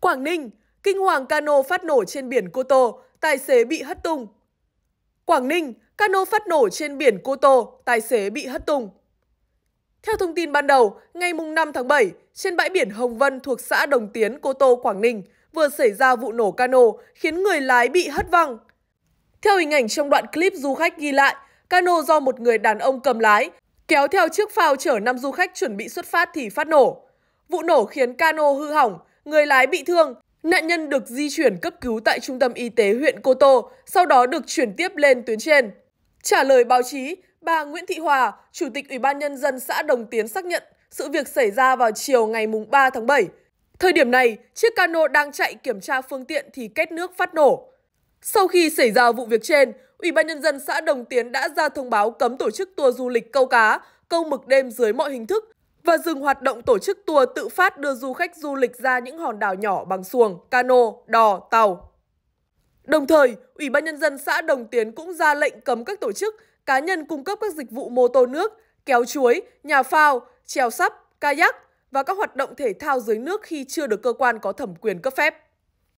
Quảng Ninh, kinh hoàng cano phát nổ trên biển Cô Tô, tài xế bị hất tung. Quảng Ninh, cano phát nổ trên biển Cô Tô, tài xế bị hất tung. Theo thông tin ban đầu, ngày 5 tháng 7, trên bãi biển Hồng Vân thuộc xã Đồng Tiến, Cô Tô, Quảng Ninh, vừa xảy ra vụ nổ cano khiến người lái bị hất văng. Theo hình ảnh trong đoạn clip du khách ghi lại, cano do một người đàn ông cầm lái, kéo theo chiếc phao chở 5 du khách chuẩn bị xuất phát thì phát nổ. Vụ nổ khiến cano hư hỏng, Người lái bị thương, nạn nhân được di chuyển cấp cứu tại trung tâm y tế huyện Cô Tô, sau đó được chuyển tiếp lên tuyến trên. Trả lời báo chí, bà Nguyễn Thị Hòa, Chủ tịch Ủy ban Nhân dân xã Đồng Tiến xác nhận sự việc xảy ra vào chiều ngày 3 tháng 7. Thời điểm này, chiếc cano đang chạy kiểm tra phương tiện thì kết nước phát nổ. Sau khi xảy ra vụ việc trên, Ủy ban nhân dân xã Đồng Tiến đã ra thông báo cấm tổ chức tour du lịch câu cá, câu mực đêm dưới mọi hình thức và dừng hoạt động tổ chức tour tự phát đưa du khách du lịch ra những hòn đảo nhỏ bằng xuồng, cano, đò, tàu. Đồng thời, Ủy ban Nhân dân xã Đồng Tiến cũng ra lệnh cấm các tổ chức, cá nhân cung cấp các dịch vụ mô tô nước, kéo chuối, nhà phao, treo sắp, kayak và các hoạt động thể thao dưới nước khi chưa được cơ quan có thẩm quyền cấp phép.